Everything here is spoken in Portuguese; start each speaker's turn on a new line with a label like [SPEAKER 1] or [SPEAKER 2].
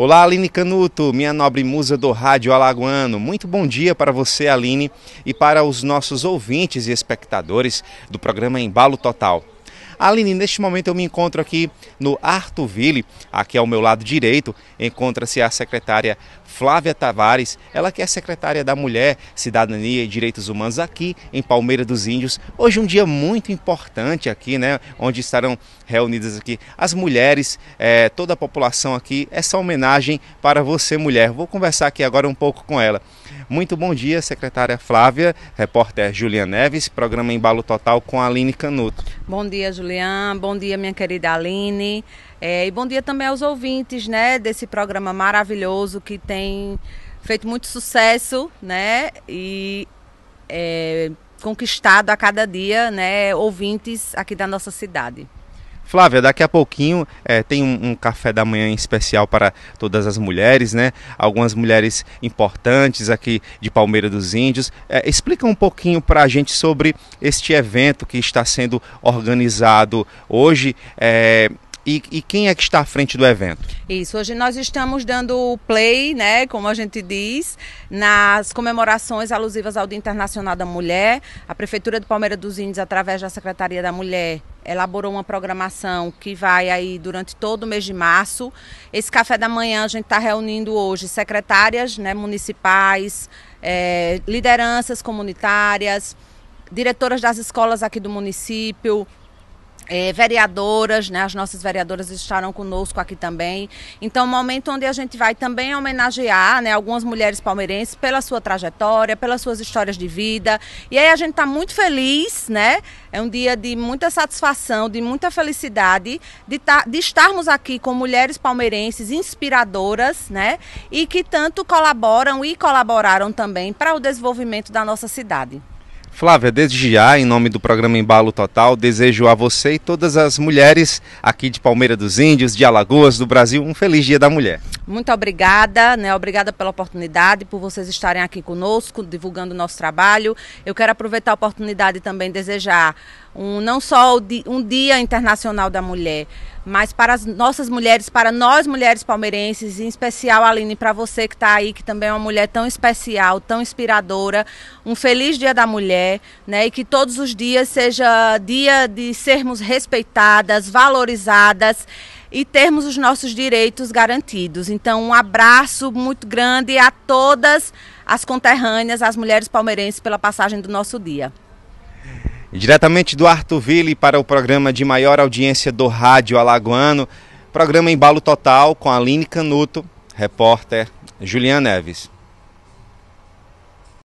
[SPEAKER 1] Olá, Aline Canuto, minha nobre musa do Rádio Alagoano. Muito bom dia para você, Aline, e para os nossos ouvintes e espectadores do programa Embalo Total. Aline, neste momento eu me encontro aqui no Artuville, aqui ao meu lado direito, encontra-se a secretária Flávia Tavares, ela que é secretária da Mulher, Cidadania e Direitos Humanos aqui em Palmeira dos Índios. Hoje um dia muito importante aqui, né, onde estarão reunidas aqui as mulheres, é, toda a população aqui, essa homenagem para você mulher. Vou conversar aqui agora um pouco com ela. Muito bom dia, secretária Flávia, repórter Juliana Neves, programa Embalo Total com a Aline Canuto.
[SPEAKER 2] Bom dia, Juliana. Julian, bom dia, minha querida Aline. É, e bom dia também aos ouvintes né, desse programa maravilhoso que tem feito muito sucesso né, e é, conquistado a cada dia né, ouvintes aqui da nossa cidade.
[SPEAKER 1] Flávia, daqui a pouquinho é, tem um, um, café da manhã especial para todas as mulheres, né? Algumas mulheres importantes aqui de Palmeira dos Índios. É, explica um pouquinho para a gente sobre este evento que está sendo organizado hoje. É, e, e, quem é que está à frente do evento?
[SPEAKER 2] Isso, hoje nós estamos dando play, né, como a gente diz, nas comemorações alusivas ao Dia Internacional da Mulher. A Prefeitura de Palmeira dos Índios, através da Secretaria da Mulher, elaborou uma programação que vai aí durante todo o mês de março. Esse café da manhã a gente está reunindo hoje secretárias né, municipais, é, lideranças comunitárias, diretoras das escolas aqui do município, é, vereadoras, né, as nossas vereadoras estarão conosco aqui também. Então, um momento onde a gente vai também homenagear né, algumas mulheres palmeirenses pela sua trajetória, pelas suas histórias de vida. E aí a gente está muito feliz, né? É um dia de muita satisfação, de muita felicidade de, tá, de estarmos aqui com mulheres palmeirenses inspiradoras, né? E que tanto colaboram e colaboraram também para o desenvolvimento da nossa cidade.
[SPEAKER 1] Flávia, desde já, em nome do programa Embalo Total, desejo a você e todas as mulheres aqui de Palmeira dos Índios, de Alagoas, do Brasil, um feliz Dia da Mulher.
[SPEAKER 2] Muito obrigada, né? Obrigada pela oportunidade, por vocês estarem aqui conosco, divulgando o nosso trabalho. Eu quero aproveitar a oportunidade também desejar um, não só um Dia Internacional da Mulher, mas para as nossas mulheres, para nós mulheres palmeirenses, em especial, Aline, para você que está aí, que também é uma mulher tão especial, tão inspiradora. Um feliz Dia da Mulher, né? E que todos os dias seja dia de sermos respeitadas, valorizadas e termos os nossos direitos garantidos. Então, um abraço muito grande a todas as conterrâneas, as mulheres palmeirenses, pela passagem do nosso dia.
[SPEAKER 1] Diretamente do Artoville para o programa de maior audiência do Rádio Alagoano, programa Embalo Total com Aline Canuto, repórter Juliana Neves.